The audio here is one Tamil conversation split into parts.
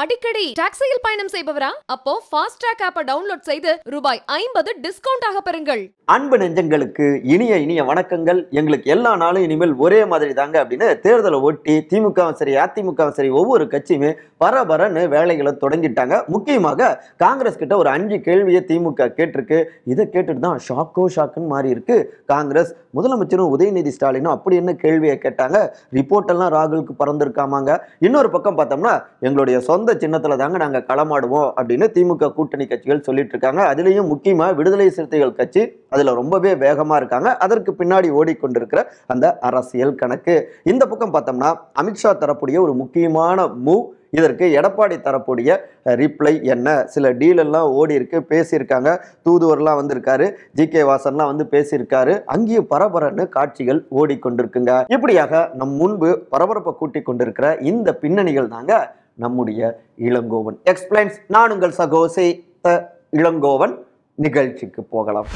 அடிக்கடி டாக்ஸியில் பயணம் செய்பவரா அப்போ ஃபாஸ்ட் ட்ராக் ஆப்பை டவுன்லோட் செய்து ரூபாய் ஐம்பது டிஸ்கவுண்ட் ஆக பெறுங்கள் அன்பு நெஞ்சங்களுக்கு இனிய இனிய வணக்கங்கள் எங்களுக்கு எல்லா நாளும் இனிமேல் ஒரே மாதிரி தாங்க அப்படின்னு தேர்தலை ஒட்டி திமுகவும் சரி அதிமுகவும் சரி ஒவ்வொரு கட்சியுமே பரபரன்னு வேலைகளை தொடங்கிட்டாங்க முக்கியமாக காங்கிரஸ் கிட்ட ஒரு அஞ்சு கேள்வியை திமுக கேட்டிருக்கு இதை கேட்டுட்டு தான் ஷாக்கோ ஷாக்குன்னு மாறி இருக்கு காங்கிரஸ் முதலமைச்சரும் உதயநிதி ஸ்டாலினும் அப்படி என்ன கேள்வியை கேட்டாங்க ரிப்போர்ட் எல்லாம் ராகுலுக்கு பறந்துருக்காமாங்க இன்னொரு பக்கம் பார்த்தோம்னா எங்களுடைய சொந்த சின்னத்தில் தாங்க நாங்கள் களமாடுவோம் அப்படின்னு திமுக கூட்டணி கட்சிகள் சொல்லிட்டு இருக்காங்க அதுலேயும் முக்கியமாக விடுதலை சிறுத்தைகள் கட்சி அதில் ரொம்பவே வேகமாக இருக்காங்க அதற்கு பின்னாடி ஓடிக்கொண்டிருக்கிற அந்த அரசியல் கணக்கு இந்த பக்கம் பார்த்தோம்னா அமித்ஷா தரக்கூடிய ஒரு முக்கியமான மூவ் இதற்கு எடப்பாடி தரக்கூடிய ரிப்ளை என்ன சில டீலெல்லாம் ஓடி இருக்கு பேசியிருக்காங்க தூதுவர்லாம் வந்திருக்காரு ஜி கே வாசன்லாம் வந்து பேசியிருக்காரு அங்கேயும் பரபரன்னு காட்சிகள் ஓடிக்கொண்டிருக்குங்க இப்படியாக நம் முன்பு பரபரப்பை கூட்டிக் கொண்டிருக்கிற இந்த பின்னணிகள் தாங்க நம்முடைய இளங்கோவன் எக்ஸ்பிளைன்ஸ் நான் உங்கள் சகோசை இளங்கோவன் நிகழ்ச்சிக்கு போகலாம்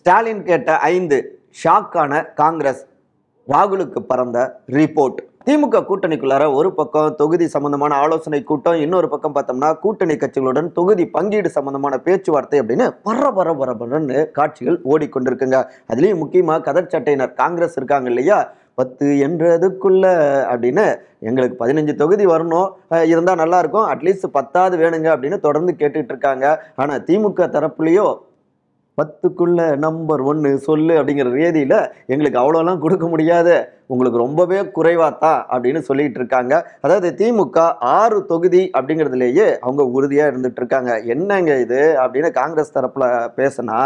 ஸ்டாலின் கேட்ட ஐந்து ஷாக்கான காங்கிரஸ் ராகுலுக்கு பறந்த ரிப்போர்ட் திமுக கூட்டணிக்குள்ளார ஒரு பக்கம் தொகுதி சம்பந்தமான ஆலோசனை கூட்டம் இன்னொரு பக்கம் பார்த்தோம்னா கூட்டணி கட்சிகளுடன் தொகுதி பங்கீடு சம்பந்தமான பேச்சுவார்த்தை அப்படின்னு பர பர பரபரன்னு காட்சிகள் ஓடிக்கொண்டிருக்குங்க அதுலேயும் முக்கியமாக கதர்ச்சட்டையினர் காங்கிரஸ் இருக்காங்க இல்லையா பத்து என்றதுக்குள்ள அப்படின்னு எங்களுக்கு பதினஞ்சு தொகுதி வரணும் இருந்தால் நல்லாயிருக்கும் அட்லீஸ்ட் பத்தாவது வேணுங்க அப்படின்னு தொடர்ந்து கேட்டுட்டு இருக்காங்க ஆனால் திமுக தரப்புலேயோ பத்துக்குள்ள நம்பர் ஒன்று சொல்லு அப்படிங்கிற ரீதியில் எங்களுக்கு அவ்வளோலாம் கொடுக்க முடியாது உங்களுக்கு ரொம்பவே குறைவாத்தா அப்படின்னு சொல்லிட்டு இருக்காங்க அதாவது திமுக ஆறு தொகுதி அப்படிங்கிறதுலேயே அவங்க உறுதியாக இருந்துட்டு இருக்காங்க என்னங்க இது அப்படின்னு காங்கிரஸ் தரப்பில் பேசினா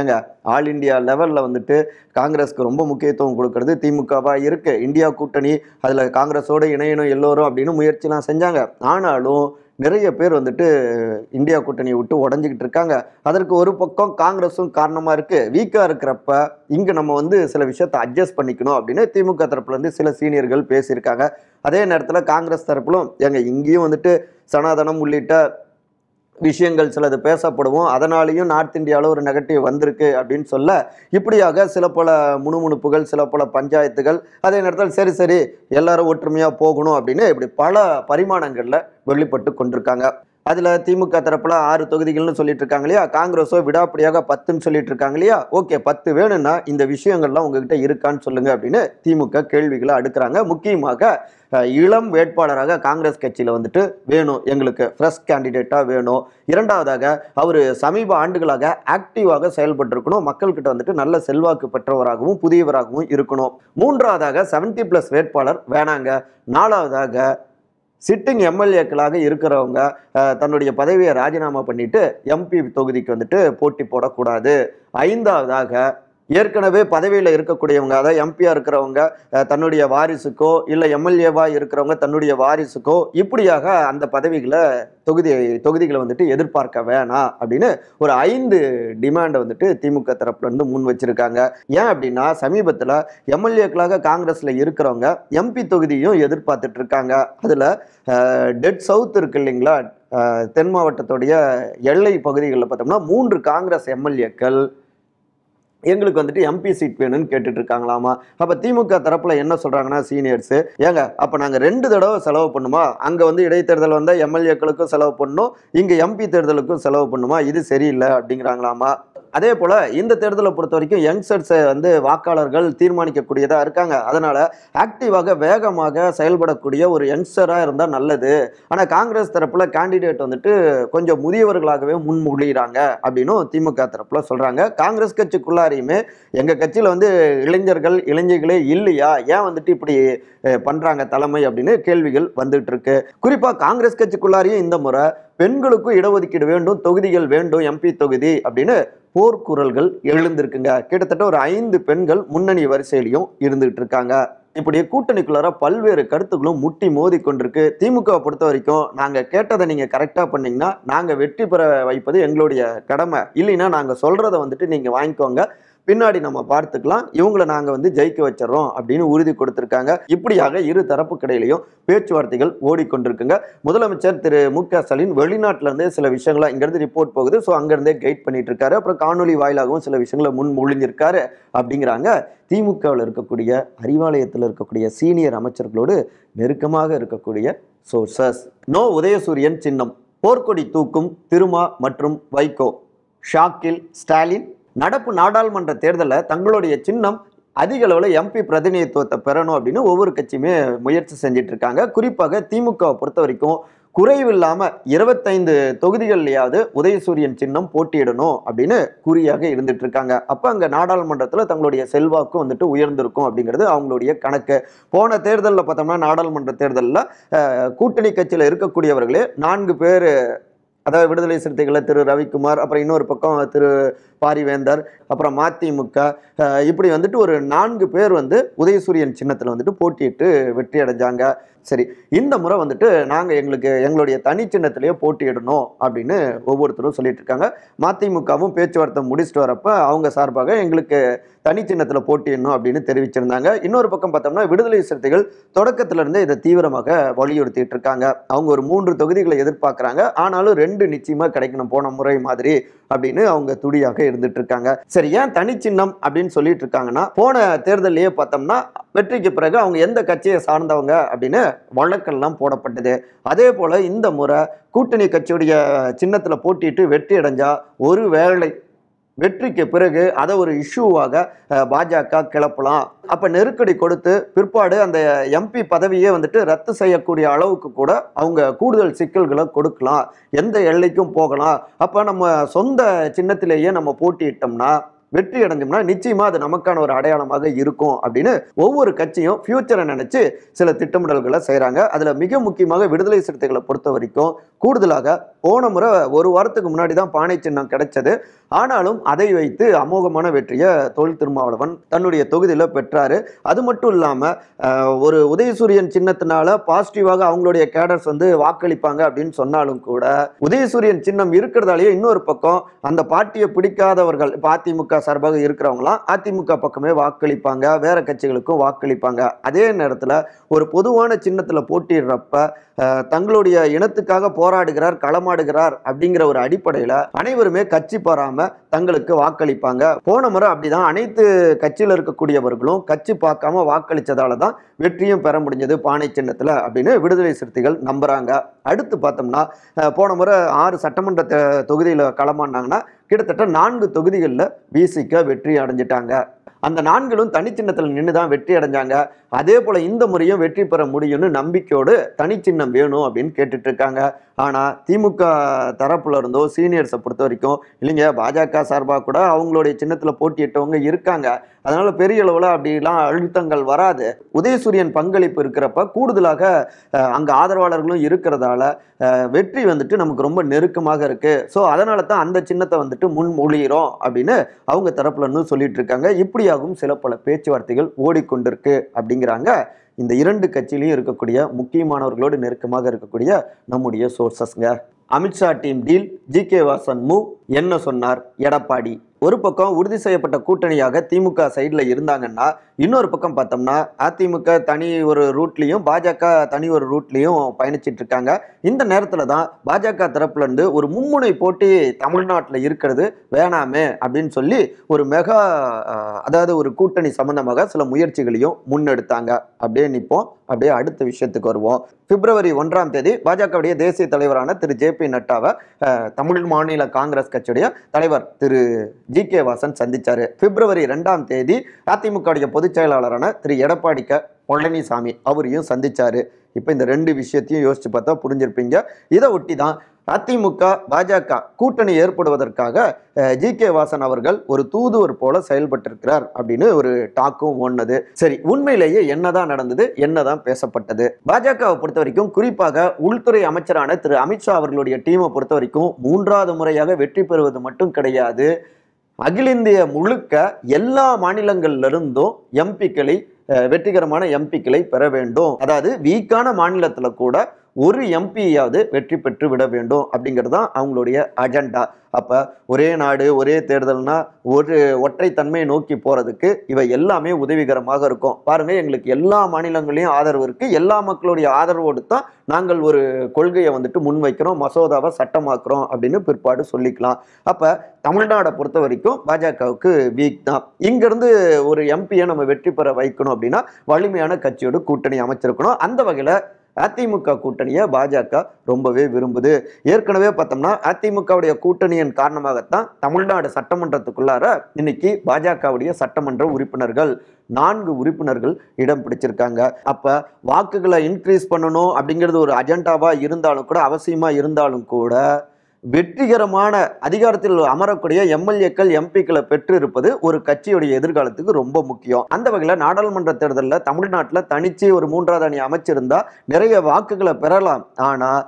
ஏங்க ஆல் இண்டியா லெவலில் வந்துட்டு காங்கிரஸ்க்கு ரொம்ப முக்கியத்துவம் கொடுக்கறது திமுகவாக இருக்குது இந்தியா கூட்டணி அதில் காங்கிரஸோடு இணையணும் எல்லோரும் அப்படின்னு முயற்சிலாம் செஞ்சாங்க ஆனாலும் நிறைய பேர் வந்துட்டு இந்தியா கூட்டணியை விட்டு உடஞ்சிக்கிட்டு இருக்காங்க அதற்கு ஒரு பக்கம் காங்கிரஸும் காரணமாக இருக்குது வீக்காக இருக்கிறப்ப இங்கே நம்ம வந்து சில விஷயத்தை அட்ஜஸ்ட் பண்ணிக்கணும் அப்படின்னு திமுக தரப்புலேருந்து சில சீனியர்கள் பேசியிருக்காங்க அதே நேரத்தில் காங்கிரஸ் தரப்பிலும் எங்கள் இங்கேயும் வந்துட்டு சனாதனம் உள்ளிட்ட விஷயங்கள் சிலது பேசப்படுவோம் அதனாலேயும் நார்த் இந்தியாவில் ஒரு நெகட்டிவ் வந்திருக்கு அப்படின்னு சொல்ல இப்படியாக சில பல முணுமுணுப்புகள் சில பல பஞ்சாயத்துகள் அதே நேரத்தில் சரி சரி எல்லாரும் ஒற்றுமையாக போகணும் அப்படின்னு இப்படி பல பரிமாணங்களில் வெளிப்பட்டு கொண்டிருக்காங்க அதில் திமுக தரப்பில் ஆறு தொகுதிகள்னு சொல்லிட்டு இருக்காங்க இல்லையா காங்கிரஸோ விடாப்படியாக பத்துன்னு சொல்லிட்டு இருக்காங்க இல்லையா ஓகே பத்து வேணும்னா இந்த விஷயங்கள்லாம் உங்ககிட்ட இருக்கான்னு சொல்லுங்க அப்படின்னு திமுக கேள்விகளை அடுக்கிறாங்க முக்கியமாக இளம் வேட்பாளராக காங்கிரஸ் கட்சியில் வந்துட்டு வேணும் எங்களுக்கு ஃப்ரெஷ் கேண்டிடேட்டாக வேணும் இரண்டாவதாக அவர் சமீப ஆண்டுகளாக ஆக்டிவாக செயல்பட்டிருக்கணும் மக்கள்கிட்ட வந்துட்டு நல்ல செல்வாக்கு பெற்றவராகவும் புதியவராகவும் இருக்கணும் மூன்றாவதாக செவன்டி ப்ளஸ் வேட்பாளர் வேணாங்க நாலாவதாக சிட்டிங் எம்எல்ஏக்களாக இருக்கிறவங்க தன்னுடைய பதவியை ராஜினாமா பண்ணிட்டு எம்பி தொகுதிக்கு வந்துட்டு போட்டி போடக்கூடாது ஐந்தாவதாக ஏற்கனவே பதவியில் இருக்கக்கூடியவங்க அதாவது எம்பியாக இருக்கிறவங்க தன்னுடைய வாரிசுக்கோ இல்லை எம்எல்ஏவாக இருக்கிறவங்க தன்னுடைய வாரிசுக்கோ இப்படியாக அந்த பதவிகளை தொகுதி தொகுதிகளை வந்துட்டு எதிர்பார்க்க வேணாம் அப்படின்னு ஒரு ஐந்து டிமாண்டை வந்துட்டு திமுக தரப்புலேருந்து முன் வச்சுருக்காங்க ஏன் அப்படின்னா சமீபத்தில் எம்எல்ஏக்களாக காங்கிரஸில் இருக்கிறவங்க எம்பி தொகுதியும் எதிர்பார்த்துட்டு இருக்காங்க அதில் டெட் சவுத் இருக்கு இல்லைங்களா தென் மாவட்டத்துடைய எல்லை பகுதிகளில் பார்த்தோம்னா மூன்று காங்கிரஸ் எம்எல்ஏக்கள் எங்களுக்கு வந்துட்டு எம்பி சீட் வேணும்னு கேட்டுட்டு இருக்காங்களாமா அப்போ திமுக தரப்பில் என்ன சொல்கிறாங்கன்னா சீனியர்ஸு ஏங்க அப்போ நாங்கள் ரெண்டு தடவை செலவு பண்ணுமா அங்கே வந்து இடைத்தேர்தல் வந்தால் எம்எல்ஏக்களுக்கும் செலவு பண்ணணும் இங்கே எம்பி தேர்தலுக்கும் செலவு பண்ணுமா இது சரியில்லை அப்படிங்கிறாங்களாமா அதே போல் இந்த தேர்தலை பொறுத்த வரைக்கும் யங்ஸ்டர்ஸை வந்து வாக்காளர்கள் தீர்மானிக்கக்கூடியதாக இருக்காங்க அதனால் ஆக்டிவாக வேகமாக செயல்படக்கூடிய ஒரு யங்ஸ்டராக இருந்தால் நல்லது ஆனால் காங்கிரஸ் தரப்பில் கேண்டிடேட் வந்துட்டு கொஞ்சம் முதியவர்களாகவே முன்மொழிகிறாங்க அப்படின்னும் திமுக தரப்பில் சொல்கிறாங்க காங்கிரஸ் கட்சிக்குள்ளாரையுமே எங்கள் கட்சியில் வந்து இளைஞர்கள் இளைஞர்களே இல்லையா ஏன் வந்துட்டு இப்படி பண்ணுறாங்க தலைமை அப்படின்னு கேள்விகள் வந்துட்டு இருக்கு குறிப்பாக காங்கிரஸ் கட்சிக்குள்ளாரையும் இந்த முறை பெண்களுக்கும் இடஒதுக்கீடு வேண்டும் தொகுதிகள் வேண்டும் எம்பி தொகுதி அப்படின்னு போர்க்குரல்கள் எழுந்திருக்குங்க கிட்டத்தட்ட ஒரு ஐந்து பெண்கள் முன்னணி வரிசையிலையும் இருந்துகிட்டு இருக்காங்க இப்படி கூட்டணிக்குள்ளார பல்வேறு கருத்துக்களும் முட்டி மோதி கொண்டிருக்கு திமுகவை பொறுத்த வரைக்கும் நாங்கள் கேட்டதை நீங்கள் கரெக்டாக பண்ணீங்கன்னா நாங்கள் வெற்றி பெற வைப்பது எங்களுடைய கடமை இல்லைன்னா நாங்கள் சொல்கிறத வந்துட்டு நீங்கள் வாங்கிக்கோங்க பின்னாடி நம்ம பார்த்துக்கலாம் இவங்களை நாங்கள் வந்து ஜெயிக்க வச்சிடறோம் அப்படின்னு உறுதி கொடுத்துருக்காங்க இப்படியாக இரு தரப்பு கடையிலையும் பேச்சுவார்த்தைகள் ஓடிக்கொண்டிருக்குங்க முதலமைச்சர் திரு மு க ஸ்டாலின் வெளிநாட்டிலேருந்து சில விஷயங்களாக இங்கேருந்து ரிப்போர்ட் போகுது ஸோ அங்கேருந்தே கைட் பண்ணிட்டு இருக்காரு அப்புறம் காணொலி வாயிலாகவும் சில விஷயங்களை முன் மொழிஞ்சிருக்காரு அப்படிங்கிறாங்க திமுகவில் இருக்கக்கூடிய அறிவாலயத்தில் இருக்கக்கூடிய சீனியர் அமைச்சர்களோடு நெருக்கமாக இருக்கக்கூடிய சோர்சஸ் நோ உதயசூரியன் சின்னம் போர்க்கொடி தூக்கும் திருமா மற்றும் வைகோ ஷாக்கில் ஸ்டாலின் நடப்பு நாடாளுமன்ற தேர்தலில் தங்களுடைய சின்னம் அதிக அளவில் எம்பி பிரதிநிதித்துவத்தை பெறணும் அப்படின்னு ஒவ்வொரு கட்சியுமே முயற்சி செஞ்சுட்டு இருக்காங்க குறிப்பாக திமுகவை பொறுத்த வரைக்கும் குறைவில்லாமல் இருபத்தைந்து தொகுதிகள்லையாவது உதயசூரியன் சின்னம் போட்டியிடணும் அப்படின்னு குறியாக இருந்துட்டு இருக்காங்க அப்போ அங்கே நாடாளுமன்றத்தில் தங்களுடைய செல்வாக்கு வந்துட்டு உயர்ந்திருக்கும் அப்படிங்கிறது அவங்களுடைய கணக்கு போன தேர்தலில் பார்த்தோம்னா நாடாளுமன்ற தேர்தலில் கூட்டணி கட்சியில் இருக்கக்கூடியவர்களே நான்கு பேர் அதாவது விடுதலை சிறுத்தைகளை திரு ரவிக்குமார் அப்புறம் இன்னொரு பக்கம் திரு பாரிவேந்தர் அப்புறம் மதிமுக இப்படி வந்துட்டு ஒரு நான்கு பேர் வந்து உதயசூரியன் சின்னத்தில் வந்துட்டு போட்டியிட்டு வெற்றி அடைஞ்சாங்க சரி இந்த முறை வந்துட்டு நாங்கள் எங்களுக்கு எங்களுடைய தனி சின்னத்திலேயே போட்டியிடணும் அப்படின்னு ஒவ்வொருத்தரும் சொல்லிட்டு இருக்காங்க மதிமுகவும் பேச்சுவார்த்தை முடிச்சுட்டு வரப்ப அவங்க சார்பாக எங்களுக்கு தனி சின்னத்தில் போட்டியிடணும் அப்படின்னு தெரிவிச்சிருந்தாங்க இன்னொரு பக்கம் பார்த்தோம்னா விடுதலை சிறுத்தைகள் தொடக்கத்திலிருந்தே இதை தீவிரமாக வலியுறுத்திட்டு இருக்காங்க அவங்க ஒரு மூன்று தொகுதிகளை எதிர்பார்க்குறாங்க ஆனாலும் ரெண்டு நிச்சயமாக கிடைக்கணும் போன முறை மாதிரி அப்படின்னு அவங்க துடியாக இருந்துட்டு இருக்காங்க சரி ஏன் தனி சின்னம் அப்படின்னு சொல்லிட்டு இருக்காங்கன்னா போன தேர்தலையே பார்த்தோம்னா வெற்றிக்கு பிறகு அவங்க எந்த கட்சியை சார்ந்தவங்க அப்படின்னு வழக்கெல்லாம் போடப்பட்டது அதே போல இந்த முறை கூட்டணி கட்சியுடைய சின்னத்தில் போட்டிட்டு வெற்றி அடைஞ்சா ஒரு வேலை வெற்றிக்கு பிறகு அதை ஒரு இஷ்யூவாக பாஜக கிளப்பலாம் அப்போ நெருக்கடி கொடுத்து பிற்பாடு அந்த எம்பி பதவியே வந்துட்டு ரத்து செய்யக்கூடிய அளவுக்கு கூட அவங்க கூடுதல் சிக்கல்களை கொடுக்கலாம் எந்த எல்லைக்கும் போகலாம் அப்போ நம்ம சொந்த சின்னத்திலேயே நம்ம போட்டியிட்டோம்னா வெற்றி அடைஞ்சோம்னா நிச்சயமா அது நமக்கான ஒரு அடையாளமாக இருக்கும் அப்படின்னு ஒவ்வொரு கட்சியும் ஃபியூச்சரை நினைச்சு சில திட்டமிடல்களை செய்கிறாங்க அதில் மிக முக்கியமாக விடுதலை சிறுத்தைகளை பொறுத்த வரைக்கும் கூடுதலாக போன முறை ஒரு வாரத்துக்கு முன்னாடி தான் பானை சின்னம் கிடைச்சது ஆனாலும் அதை வைத்து அமோகமான வெற்றியை தொழில் திருமாவளவன் தன்னுடைய தொகுதியில் பெற்றார் அது மட்டும் இல்லாமல் ஒரு உதயசூரியன் சின்னத்தினால பாசிட்டிவாக அவங்களுடைய கேடர்ஸ் வந்து வாக்களிப்பாங்க அப்படின்னு சொன்னாலும் கூட உதயசூரியன் சின்னம் இருக்கிறதாலேயே இன்னொரு பக்கம் அந்த பாட்டியை பிடிக்காதவர்கள் இப்போ அதிமுக சார்பாக இருக்கிறவங்களாம் அதிமுக பக்கமே வாக்களிப்பாங்க வேற கட்சிகளுக்கும் வாக்களிப்பாங்க அதே நேரத்தில் ஒரு பொதுவான சின்னத்தில் போட்டிடுறப்ப தங்களுடைய இனத்துக்காக போராடுகிறார் களமாடுகிறார் அப்படிங்கிற ஒரு அடிப்படையில் அனைவருமே கட்சி பாராம தங்களுக்கு வாக்களிப்பாங்க போன முறை அப்படிதான் அனைத்து கட்சியில் இருக்கக்கூடியவர்களும் கட்சி பார்க்காம வாக்களித்ததால தான் வெற்றியும் பெற முடிஞ்சது பானை சின்னத்தில் அப்படின்னு விடுதலை சிறுத்தைகள் நம்புகிறாங்க அடுத்து பார்த்தோம்னா போன முறை ஆறு சட்டமன்ற தொகுதியில் களமாடினாங்கன்னா கிட்டத்தட்ட நான்கு தொகுதிகளில் பிசிக்க வெற்றி அடைஞ்சிட்டாங்க அந்த நான்களும் தனிச்சின்னத்தில் நின்று தான் வெற்றி அடைஞ்சாங்க அதே போல் இந்த முறையும் வெற்றி பெற முடியும்னு நம்பிக்கையோடு தனிச்சின்னம் வேணும் அப்படின்னு கேட்டுட்ருக்காங்க ஆனால் திமுக தரப்புல இருந்தோ சீனியர்ஸை பொறுத்த வரைக்கும் இல்லைங்க பாஜக சார்பாக கூட அவங்களுடைய சின்னத்தில் போட்டியிட்டவங்க இருக்காங்க அதனால் பெரிய அளவில் அப்படிலாம் அழுத்தங்கள் வராது உதயசூரியன் பங்களிப்பு இருக்கிறப்ப கூடுதலாக அங்கே ஆதரவாளர்களும் இருக்கிறதால வெற்றி வந்துட்டு நமக்கு ரொம்ப நெருக்கமாக இருக்குது ஸோ அதனால தான் அந்த சின்னத்தை வந்துட்டு முன்மொழிகிறோம் அப்படின்னு அவங்க இருந்து சொல்லிட்டு இருக்காங்க இப்படியாகவும் சில பல பேச்சுவார்த்தைகள் ஓடிக்கொண்டிருக்கு அப்படிங்கிறாங்க இந்த இரண்டு கட்சியிலையும் இருக்கக்கூடிய முக்கியமானவர்களோடு நெருக்கமாக இருக்கக்கூடிய நம்முடைய சோர்சஸ்ங்க Amit Shah team deal G K Vasan மு என்ன சொன்னார் எடப்பாடி ஒரு பக்கம் உறுதி செய்யப்பட்ட கூட்டணியாக திமுக சைடில் இருந்தாங்கன்னா இன்னொரு பக்கம் பார்த்தோம்னா அதிமுக தனி ஒரு ரூட்லேயும் பாஜக தனி ஒரு ரூட்லேயும் பயணிச்சுட்டு இருக்காங்க இந்த நேரத்தில் தான் பாஜக தரப்புலேருந்து ஒரு மும்முனை போட்டி தமிழ்நாட்டில் இருக்கிறது வேணாமே அப்படின்னு சொல்லி ஒரு மெகா அதாவது ஒரு கூட்டணி சம்பந்தமாக சில முயற்சிகளையும் முன்னெடுத்தாங்க அப்படியே நிற்போம் அப்படியே அடுத்த விஷயத்துக்கு வருவோம் பிப்ரவரி ஒன்றாம் தேதி பாஜகவுடைய தேசிய தலைவரான திரு ஜே பி நட்டாவை தமிழ் மாநில காங்கிரஸ் கட்சியுடைய தலைவர் திரு ஜி கே வாசன் சந்தித்தார் பிப்ரவரி ரெண்டாம் தேதி அதிமுகவுடைய பொது பொதுச் செயலாளரான திரு எடப்பாடி க பழனிசாமி அவரையும் சந்தித்தார் இப்போ இந்த ரெண்டு விஷயத்தையும் யோசித்து பார்த்தா புரிஞ்சிருப்பீங்க இதை ஒட்டி தான் அதிமுக பாஜக கூட்டணி ஏற்படுவதற்காக ஜி கே வாசன் அவர்கள் ஒரு தூதுவர் போல செயல்பட்டிருக்கிறார் அப்படின்னு ஒரு டாக்கும் ஒன்னது சரி உண்மையிலேயே என்னதான் நடந்தது என்னதான் பேசப்பட்டது பாஜகவை பொறுத்த வரைக்கும் குறிப்பாக உள்துறை அமைச்சரான திரு அமித்ஷா அவர்களுடைய டீமை பொறுத்த வரைக்கும் மூன்றாவது முறையாக வெற்றி பெறுவது மட்டும் கிடையாது அகில இந்திய முழுக்க எல்லா மாநிலங்கள்ல இருந்தும் எம்பிக்களை வெற்றிகரமான எம்பிக்களை பெற வேண்டும் அதாவது வீக்கான மாநிலத்தில் கூட ஒரு எம்பியாவது வெற்றி பெற்று விட வேண்டும் அப்படிங்கிறது தான் அவங்களுடைய அஜெண்டா அப்போ ஒரே நாடு ஒரே தேர்தல்னா ஒரு ஒற்றைத்தன்மையை நோக்கி போகிறதுக்கு இவை எல்லாமே உதவிகரமாக இருக்கும் பாருங்கள் எங்களுக்கு எல்லா மாநிலங்களையும் ஆதரவு இருக்குது எல்லா மக்களுடைய ஆதரவோடு தான் நாங்கள் ஒரு கொள்கையை வந்துட்டு முன்வைக்கிறோம் மசோதாவை சட்டமாக்குறோம் அப்படின்னு பிற்பாடு சொல்லிக்கலாம் அப்போ தமிழ்நாடை பொறுத்த வரைக்கும் பாஜகவுக்கு வீக் தான் இங்கேருந்து ஒரு எம்பியை நம்ம வெற்றி பெற வைக்கணும் அப்படின்னா வலிமையான கட்சியோடு கூட்டணி அமைச்சிருக்கணும் அந்த வகையில் அதிமுக கூட்டணியை பாஜக ரொம்பவே விரும்புது ஏற்கனவே பார்த்தோம்னா அதிமுகவுடைய கூட்டணியின் காரணமாகத்தான் தமிழ்நாடு சட்டமன்றத்துக்குள்ளார இன்னைக்கு பாஜகவுடைய சட்டமன்ற உறுப்பினர்கள் நான்கு உறுப்பினர்கள் இடம் பிடிச்சிருக்காங்க அப்போ வாக்குகளை இன்க்ரீஸ் பண்ணணும் அப்படிங்கிறது ஒரு அஜெண்டாவாக இருந்தாலும் கூட அவசியமாக இருந்தாலும் கூட வெற்றிகரமான அதிகாரத்தில் அமரக்கூடிய எம்எல்ஏக்கள் எம்பிக்களை பெற்று இருப்பது ஒரு கட்சியுடைய எதிர்காலத்துக்கு ரொம்ப முக்கியம் அந்த வகையில் நாடாளுமன்ற தேர்தலில் தமிழ்நாட்டில் தனிச்சு ஒரு மூன்றாவது அணி அமைச்சிருந்தா நிறைய வாக்குகளை பெறலாம் ஆனால்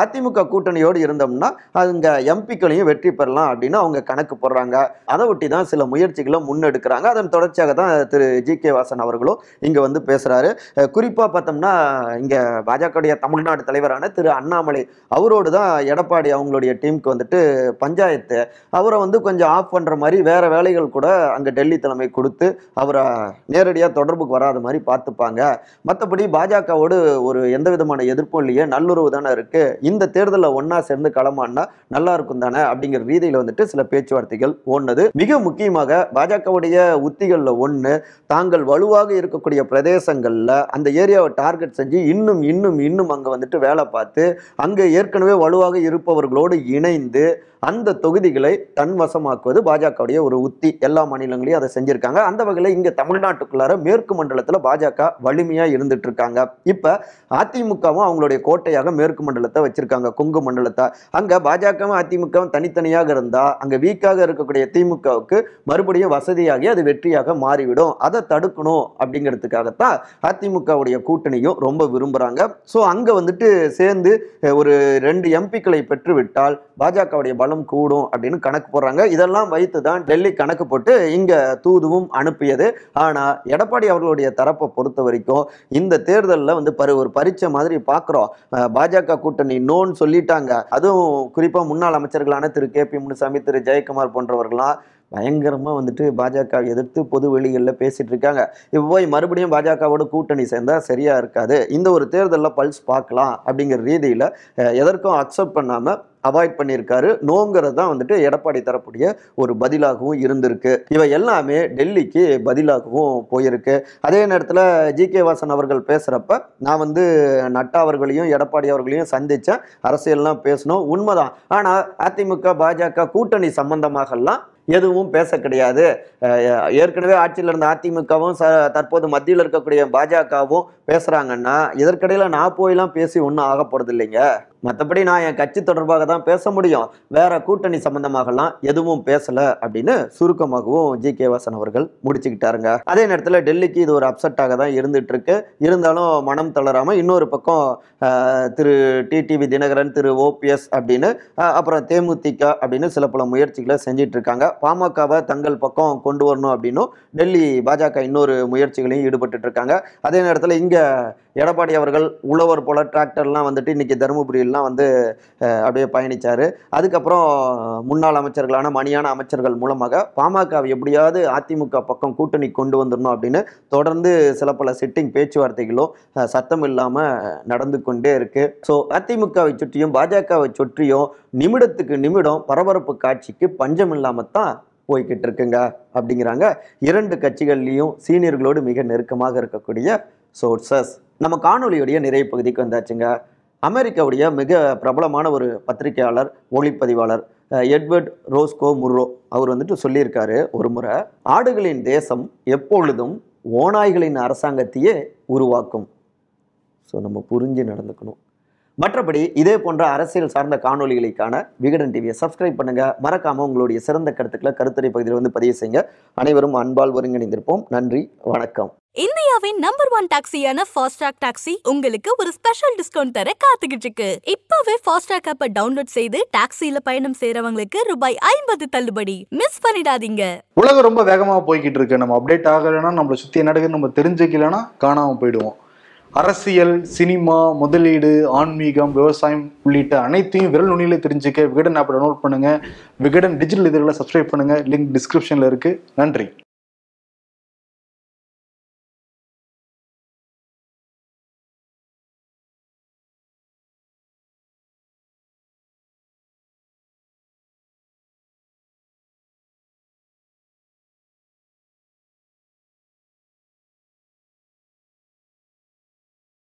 அதிமுக கூட்டணியோடு இருந்தோம்னா அங்க எம்பிக்களையும் வெற்றி பெறலாம் அப்படின்னு அவங்க கணக்கு போடுறாங்க அதை ஒட்டி தான் சில முயற்சிகளை முன்னெடுக்கிறாங்க அதன் தொடர்ச்சியாக தான் திரு ஜி கே வாசன் அவர்களும் இங்கே வந்து பேசுகிறாரு குறிப்பாக பார்த்தோம்னா இங்கே பாஜகவுடைய தமிழ்நாடு தலைவரான திரு அண்ணாமலை அவரோடு தான் எடப்பாடி அவங்களுடைய டீமுக்கு வந்துட்டு பஞ்சாயத்து அவரை வந்து கொஞ்சம் ஆஃப் பண்ணுற மாதிரி வேறு வேலைகள் கூட அங்கே டெல்லி தலைமை கொடுத்து அவரை நேரடியாக தொடர்புக்கு வராத மாதிரி பார்த்துப்பாங்க மற்றபடி பாஜகவோடு ஒரு எந்த விதமான எதிர்ப்பும் இல்லையே நல்லுறவு தானே இருக்குது இந்த தேர்தலில் ஒன்னா சேர்ந்து களமானா நல்லா இருக்கும் தானே அப்படிங்கிற ரீதியில் வந்துட்டு சில பேச்சுவார்த்தைகள் ஓடுனது மிக முக்கியமாக பாஜகவுடைய உத்திகளில் ஒன்று தாங்கள் வலுவாக இருக்கக்கூடிய பிரதேசங்களில் அந்த ஏரியாவை டார்கெட் செஞ்சு இன்னும் இன்னும் இன்னும் அங்கே வந்துட்டு வேலை பார்த்து அங்கே ஏற்கனவே வலுவாக இருப்பவர்களோடு இணைந்து அந்த தொகுதிகளை தன்வசமாக்குவது பாஜகவுடைய ஒரு உத்தி எல்லா மாநிலங்களையும் அதை செஞ்சிருக்காங்க அந்த வகையில் இங்கே தமிழ்நாட்டுக்குள்ளார மேற்கு மண்டலத்தில் பாஜக வலிமையாக இருந்துட்டு இருக்காங்க இப்போ அதிமுகவும் அவங்களுடைய கோட்டையாக மேற்கு மண்டலத்தை வச்சிருக்காங்க கொங்கு மண்டலத்தை அங்கே பாஜகவும் அதிமுகவும் தனித்தனியாக இருந்தால் அங்கே வீக்காக இருக்கக்கூடிய திமுகவுக்கு மறுபடியும் வசதியாகி அது வெற்றியாக மாறிவிடும் அதை தடுக்கணும் அப்படிங்கிறதுக்காகத்தான் அதிமுகவுடைய கூட்டணியும் ரொம்ப விரும்புகிறாங்க ஸோ அங்கே வந்துட்டு சேர்ந்து ஒரு ரெண்டு எம்பிக்களை பெற்றுவிட்டால் பாஜகவுடைய பல வருங்காலம் கூடும் அப்படின்னு கணக்கு போடுறாங்க இதெல்லாம் வைத்து தான் டெல்லி கணக்கு போட்டு இங்க தூதுவும் அனுப்பியது ஆனா எடப்பாடி அவர்களுடைய தரப்பை பொறுத்த வரைக்கும் இந்த தேர்தலில் வந்து பரு ஒரு பரீட்சை மாதிரி பார்க்குறோம் பாஜக கூட்டணி நோன்னு சொல்லிட்டாங்க அதுவும் குறிப்பாக முன்னாள் அமைச்சர்களான திரு கே பி முனுசாமி திரு ஜெயக்குமார் போன்றவர்களாம் பயங்கரமாக வந்துட்டு பாஜக எதிர்த்து பொது வெளிகளில் பேசிகிட்டு இருக்காங்க இப்போ மறுபடியும் பாஜகவோட கூட்டணி சேர்ந்தால் சரியாக இருக்காது இந்த ஒரு தேர்தலில் பல்ஸ் பார்க்கலாம் அப்படிங்கிற ரீதியில் எதற்கும் அக்செப்ட் பண்ணாமல் அவாய்ட் பண்ணியிருக்காரு நோங்கிறது தான் வந்துட்டு எடப்பாடி தரக்கூடிய ஒரு பதிலாகவும் இருந்திருக்கு இவை எல்லாமே டெல்லிக்கு பதிலாகவும் போயிருக்கு அதே நேரத்தில் ஜி கே வாசன் அவர்கள் பேசுகிறப்ப நான் வந்து நட்டா அவர்களையும் எடப்பாடி அவர்களையும் சந்தித்தேன் அரசியல்லாம் பேசணும் உண்மைதான் ஆனால் அதிமுக பாஜக கூட்டணி சம்பந்தமாகலாம் எதுவும் பேச கிடையாது ஏற்கனவே ஆட்சியில் இருந்த அதிமுகவும் ச தற்போது மத்தியில் இருக்கக்கூடிய பாஜகவும் பேசுகிறாங்கன்னா இதற்கிடையில் நான் போயெல்லாம் பேசி ஒன்றும் ஆகப்போகிறது இல்லைங்க மற்றபடி நான் என் கட்சி தொடர்பாக தான் பேச முடியும் வேற கூட்டணி சம்பந்தமாகலாம் எதுவும் பேசல அப்படின்னு சுருக்கமாகவும் ஜி கே வாசன் அவர்கள் முடிச்சுக்கிட்டாருங்க அதே நேரத்தில் டெல்லிக்கு இது ஒரு அப்செட்டாக தான் இருந்துட்டு இருக்கு இருந்தாலும் மனம் தளராம இன்னொரு பக்கம் திரு டிடிவி தினகரன் திரு ஓபிஎஸ் அப்படின்னு அப்புறம் தேமுதிக அப்படின்னு சில பல முயற்சிகளை செஞ்சிட்டு இருக்காங்க பாமகவை தங்கள் பக்கம் கொண்டு வரணும் அப்படின்னும் டெல்லி பாஜக இன்னொரு முயற்சிகளையும் ஈடுபட்டு இருக்காங்க அதே நேரத்தில் இங்கே எடப்பாடி அவர்கள் உழவர் போல் டிராக்டர்லாம் வந்துட்டு இன்றைக்கி தருமபுரியிலாம் வந்து அப்படியே பயணித்தார் அதுக்கப்புறம் முன்னாள் அமைச்சர்களான மணியான அமைச்சர்கள் மூலமாக பாமக எப்படியாவது அதிமுக பக்கம் கூட்டணி கொண்டு வந்துடணும் அப்படின்னு தொடர்ந்து சில பல சிட்டிங் பேச்சுவார்த்தைகளும் சத்தம் இல்லாமல் நடந்து கொண்டே இருக்குது ஸோ அதிமுகவை சுற்றியும் பாஜகவை சுற்றியும் நிமிடத்துக்கு நிமிடம் பரபரப்பு காட்சிக்கு பஞ்சம் இல்லாமல் தான் போய்கிட்டு இருக்குங்க அப்படிங்கிறாங்க இரண்டு கட்சிகள்லேயும் சீனியர்களோடு மிக நெருக்கமாக இருக்கக்கூடிய சோர்சஸ் நம்ம காணொலியுடைய நிறைய பகுதிக்கு வந்தாச்சுங்க அமெரிக்காவுடைய மிக பிரபலமான ஒரு பத்திரிகையாளர் ஒளிப்பதிவாளர் எட்வர்ட் ரோஸ்கோ முர்ரோ அவர் வந்துட்டு சொல்லியிருக்காரு ஒரு முறை ஆடுகளின் தேசம் எப்பொழுதும் ஓநாய்களின் அரசாங்கத்தையே உருவாக்கும் ஸோ நம்ம புரிஞ்சு நடந்துக்கணும் மற்றபடி இதே போன்ற அரசியல் சார்ந்த காணொலிகளுக்கான விகடன் டிவியை சப்ஸ்கிரைப் பண்ணுங்கள் மறக்காமல் உங்களுடைய சிறந்த கருத்துக்களை கருத்துறை பகுதியில் வந்து பதிவு செய்யுங்க அனைவரும் அன்பால் ஒருங்கிணைந்திருப்போம் நன்றி வணக்கம் இந்தியாவின் நம்பர் ஒன் டாக்ஸியான ட்ராக் டாக்ஸி உங்களுக்கு ஒரு ஸ்பெஷல் டிஸ்கவுண்ட் தர காத்துக்கிட்டு இருக்கு இப்பவே ஃபாஸ்ட்ராக் ஆப்ப டவுன்லோட் செய்து டாக்ஸியில பயணம் செய்யறவங்களுக்கு ரூபாய் ஐம்பது தள்ளுபடி மிஸ் பண்ணிடாதீங்க உலகம் ரொம்ப வேகமா போய்கிட்டு இருக்கு நம்ம அப்டேட் ஆகலைன்னா நம்மளை சுத்தி நடக்குது நம்ம தெரிஞ்சுக்கலன்னா காணாம போயிடுவோம் அரசியல் சினிமா முதலீடு ஆன்மீகம் விவசாயம் உள்ளிட்ட அனைத்தையும் விரல் நுனியில தெரிஞ்சுக்க விகடன் ஆப்பை டவுன்லோட் பண்ணுங்க விகடன் டிஜிட்டல் இதழில் சப்ஸ்கிரைப் பண்ணுங்க லிங்க் டிஸ்கிரிப்ஷன்ல இருக்கு நன்றி